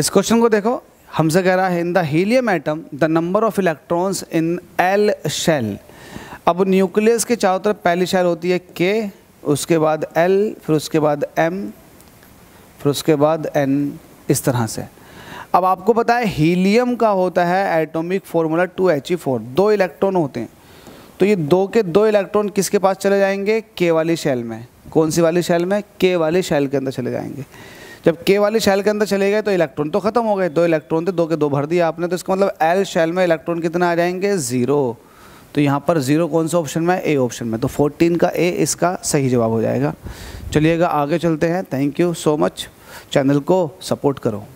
इस क्वेश्चन को देखो हमसे कह रहा है in the helium atom the number of electrons in L shell अब न्यूक्लियस के चारों तरफ पहली शेल होती है के उसके बाद एल फिर उसके बाद एम फिर उसके बाद एन इस तरह से अब आपको पता है हीलियम का होता है atomic formula two H E four दो इलेक्ट्रॉन होते हैं तो ये दो के दो इलेक्ट्रॉन किसके पास चले जाएंगे के वाली शेल में कौन सी वाली शेल में के वाली शेल के अंदर चले जाएंगे जब के वाले शैल के अंदर चले गए तो इलेक्ट्रॉन तो खत्म हो गए दो इलेक्ट्रॉन थे दो के दो भर दिया आपने तो इसका मतलब एल शैल में इलेक्ट्रॉन कितना आ जाएंगे ज़ीरो तो यहाँ पर ज़ीरो कौन सा ऑप्शन में ए ऑप्शन में तो फोर्टीन का ए इसका सही जवाब हो जाएगा चलिएगा आगे चलते हैं thank you so much channel को सपोर्ट करो